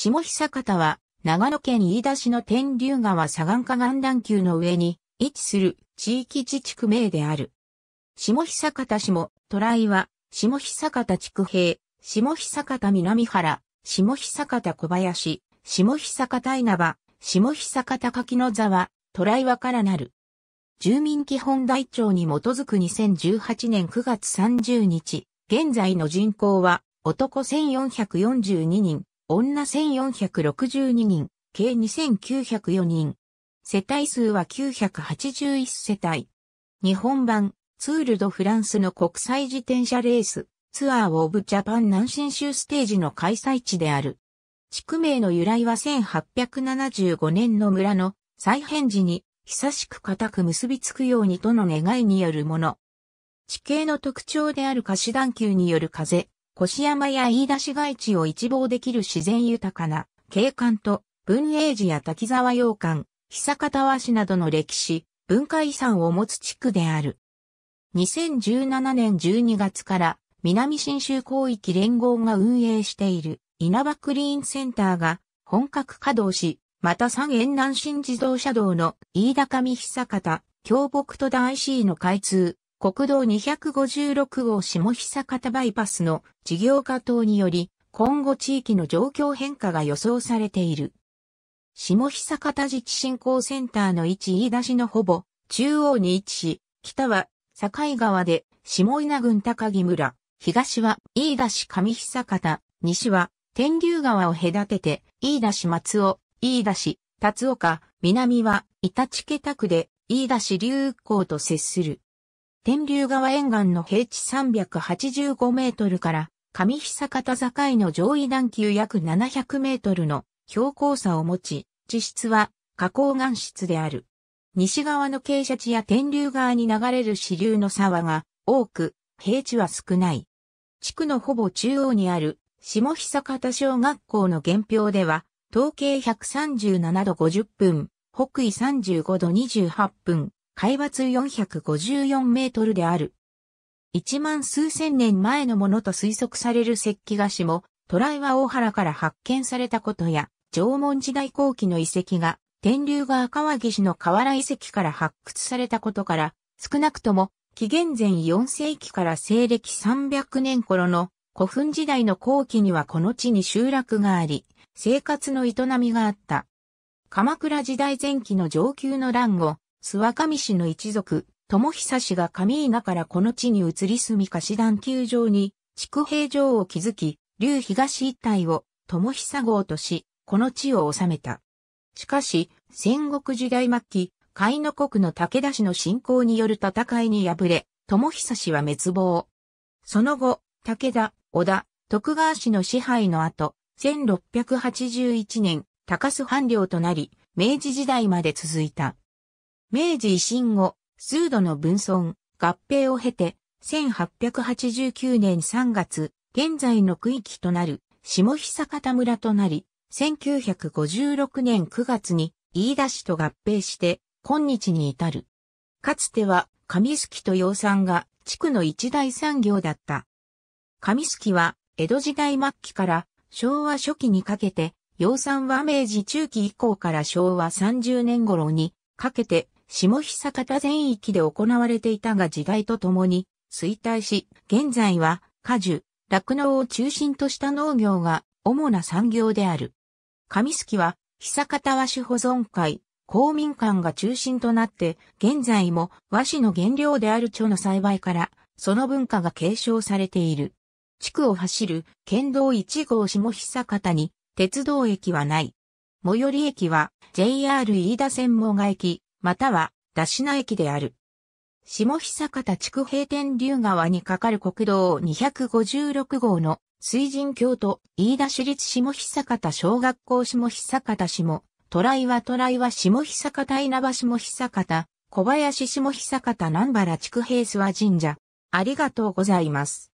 下久方は、長野県飯田市の天竜川左岸下岸段丘の上に位置する地域自治区名である。下久方市も、ライは、下久方地区平、下久方南原、下久方小林、下久方稲葉、下久方柿の沢、ライはからなる。住民基本台帳に基づく2018年9月30日、現在の人口は男1442人、女1462人、計2904人。世帯数は981世帯。日本版、ツールドフランスの国際自転車レース、ツアーオブジャパン南進州ステージの開催地である。地区名の由来は1875年の村の再編時に久しく固く結びつくようにとの願いによるもの。地形の特徴である下士段級による風、越山や飯田市街地を一望できる自然豊かな景観と文英寺や滝沢洋館、久方和紙などの歴史、文化遺産を持つ地区である。2017年12月から南新州広域連合が運営している稲葉クリーンセンターが本格稼働し、また三円南新自動車道の飯田上久方、京北と大市の開通、国道256号下久方バイパスの事業化等により、今後地域の状況変化が予想されている。下久方自治振興センターの位置飯田市のほぼ中央に位置し、北は境川で下稲郡高木村、東は飯田市上久方、西は天竜川を隔てて飯田市松尾、飯田市辰岡、南は板地家宅で飯田市流行と接する。天竜川沿岸の平地385メートルから上久方境の上位段級約700メートルの標高差を持ち、地質は花崗岩質である。西側の傾斜地や天竜川に流れる支流の沢が多く、平地は少ない。地区のほぼ中央にある下久方小学校の原表では、統計137度50分、北緯35度28分、海抜454メートルである。一万数千年前のものと推測される石器菓子も、トライワ大原から発見されたことや、縄文時代後期の遺跡が、天竜川川岸の河原遺跡から発掘されたことから、少なくとも、紀元前4世紀から西暦300年頃の古墳時代の後期にはこの地に集落があり、生活の営みがあった。鎌倉時代前期の上級の乱後、諏訪上氏の一族、友久氏が上稲からこの地に移り住み貸し団球場に、築平城を築き、竜東一帯を友久号とし、この地を治めた。しかし、戦国時代末期、海の国の武田氏の侵攻による戦いに敗れ、友久氏は滅亡。その後、武田、織田、徳川氏の支配の後、1681年、高須藩領となり、明治時代まで続いた。明治維新後、数度の分村、合併を経て、1889年3月、現在の区域となる下久方村となり、1956年9月に飯田市と合併して、今日に至る。かつては、上杉と養蚕が地区の一大産業だった。上杉は、江戸時代末期から昭和初期にかけて、養蚕は明治中期以降から昭和30年頃にかけて下久方全域で行われていたが時代とともに衰退し、現在は果樹、酪農を中心とした農業が主な産業である。上杉は、久方和紙保存会、公民館が中心となって、現在も和紙の原料である蝶の栽培から、その文化が継承されている。地区を走る県道1号下久方に鉄道駅はない。最寄り駅は JR 飯田線門が駅、または、出しナ駅である。下久方地区平天竜川に架かる国道256号の水神京都飯田市立下久方小学校下久方市も、トライはトライは下久方稲葉下久方、小林下久方南原地区平諏訪神社。ありがとうございます。